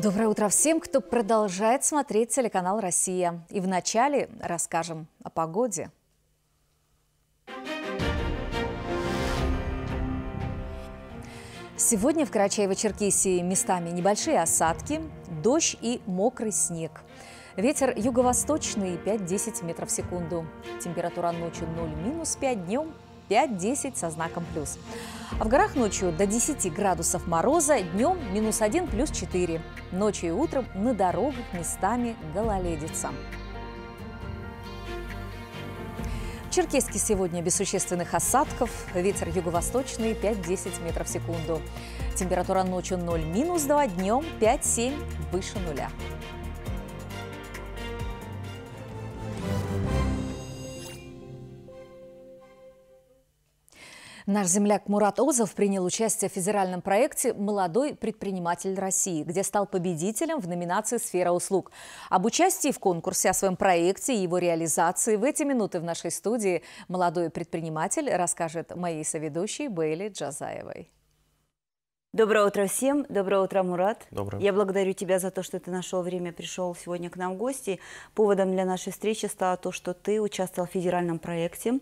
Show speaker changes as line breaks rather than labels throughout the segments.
Доброе утро всем, кто продолжает смотреть телеканал «Россия». И вначале расскажем о погоде. Сегодня в Карачаево-Черкесии местами небольшие осадки, дождь и мокрый снег. Ветер юго-восточный 5-10 метров в секунду. Температура ночью 0 5 днем 5-10 со знаком «плюс». А в горах ночью до 10 градусов мороза, днем минус 1, плюс 4. Ночью и утром на дорогах местами гололедица. В Черкеске сегодня без существенных осадков, ветер юго-восточный 5-10 метров в секунду. Температура ночью 0 минус 2, днем 5-7 выше нуля. Наш земляк Мурат Озов принял участие в федеральном проекте «Молодой предприниматель России», где стал победителем в номинации «Сфера услуг». Об участии в конкурсе, о своем проекте и его реализации в эти минуты в нашей студии молодой предприниматель расскажет моей соведущей Бейли Джазаевой.
Доброе утро всем. Доброе утро, Мурат. Доброе. Я
благодарю тебя
за то, что ты нашел время, пришел сегодня к нам в гости. Поводом для нашей встречи стало то, что ты участвовал в федеральном проекте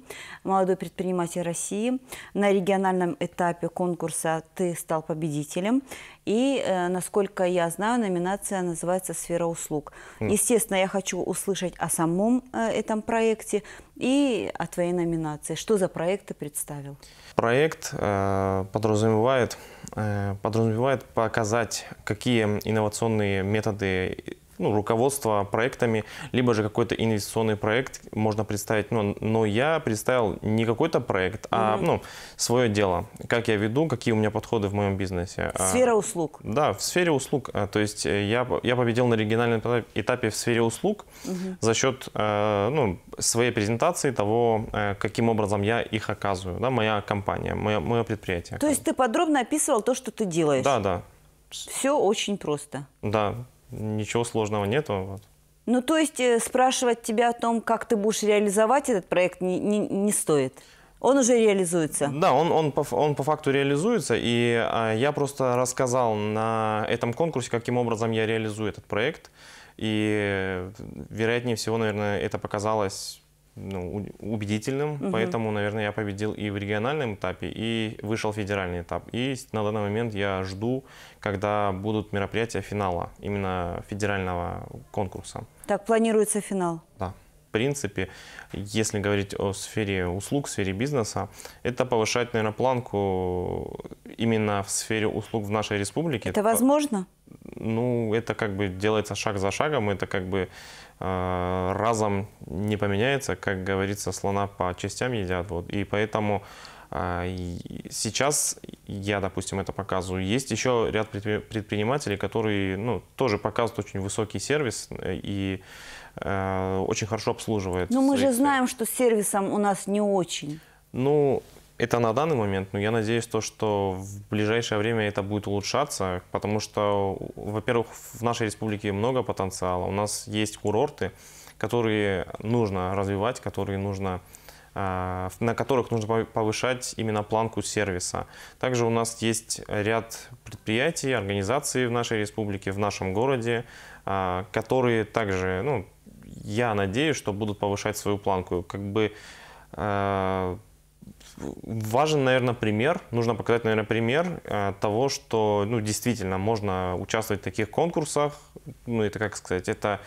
«Молодой предприниматель России». На региональном этапе конкурса ты стал победителем. И, э, насколько я знаю, номинация называется «Сфера услуг». Mm. Естественно, я хочу услышать о самом э, этом проекте и о твоей номинации. Что за проект ты представил?
Проект э, подразумевает... Э, подразумевает показать, какие инновационные методы ну, руководство проектами, либо же какой-то инвестиционный проект можно представить. но ну, но я представил не какой-то проект, а угу. ну, свое дело. Как я веду, какие у меня подходы в моем бизнесе. А, Сфера услуг. Да, в сфере услуг. А, то есть э, я, я победил на оригинальном этапе в сфере услуг угу. за счет э, ну, своей презентации того, э, каким образом я их оказываю. Да, моя компания, мое, мое предприятие. То
есть ты подробно описывал то, что ты делаешь? Да, да. Все очень просто.
Да ничего сложного нету. Вот.
Ну, то есть э, спрашивать тебя о том, как ты будешь реализовать этот проект, не, не, не стоит?
Он уже реализуется? Да, он, он, по, он по факту реализуется, и а, я просто рассказал на этом конкурсе, каким образом я реализую этот проект, и э, вероятнее всего, наверное, это показалось ну, убедительным, угу. поэтому, наверное, я победил и в региональном этапе, и вышел в федеральный этап. И на данный момент я жду, когда будут мероприятия финала, именно федерального конкурса.
Так, планируется финал?
Да. В принципе, если говорить о сфере услуг, сфере бизнеса, это повышать, наверное, планку именно в сфере услуг в нашей республике. Это возможно? Ну, это как бы делается шаг за шагом, это как бы э, разом не поменяется, как говорится, слона по частям едят. Вот. И поэтому э, сейчас я, допустим, это показываю. Есть еще ряд предпринимателей, которые ну, тоже показывают очень высокий сервис э, и э, очень хорошо обслуживают. Но ну, мы же
знаем, что с сервисом у нас не очень.
Ну, это на данный момент, но я надеюсь, то, что в ближайшее время это будет улучшаться, потому что, во-первых, в нашей республике много потенциала. У нас есть курорты, которые нужно развивать, которые нужно а, на которых нужно повышать именно планку сервиса. Также у нас есть ряд предприятий, организаций в нашей республике, в нашем городе, а, которые также, ну, я надеюсь, что будут повышать свою планку. Как бы а, важен, наверное, пример. Нужно показать, наверное, пример э, того, что ну, действительно можно участвовать в таких конкурсах. Ну, это как сказать, это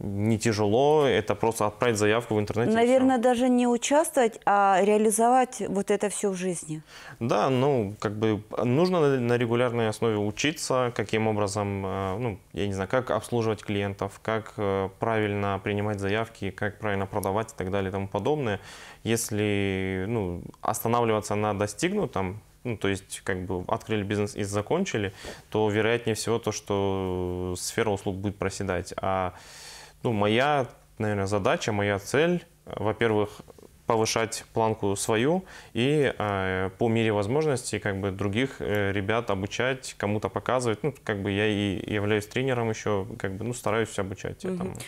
не тяжело, это просто отправить заявку в интернете.
Наверное, даже не участвовать, а реализовать вот это все в жизни.
Да, ну, как бы нужно на регулярной основе учиться, каким образом, э, ну, я не знаю, как обслуживать клиентов, как э, правильно принимать заявки, как правильно продавать и так далее и тому подобное. Если, ну, останавливаться на достигнутом, ну, то есть как бы открыли бизнес и закончили, то вероятнее всего то, что сфера услуг будет проседать. А ну, моя, наверное, задача, моя цель, э, во-первых, повышать планку свою и э, по мере возможности как бы других э, ребят обучать, кому-то показывать. Ну, как бы я и являюсь тренером еще, как бы, ну, стараюсь обучать этому. Угу.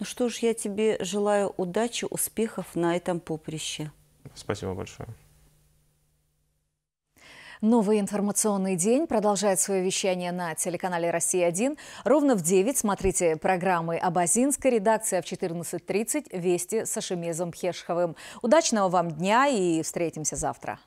Ну что ж, я тебе желаю удачи, успехов
на этом поприще.
Спасибо большое.
Новый информационный день продолжает свое вещание на телеканале «Россия-1». Ровно в 9 смотрите программы «Абазинская», редакция в 14.30 «Вести» с Ашемезом Хешховым. Удачного вам дня и встретимся завтра.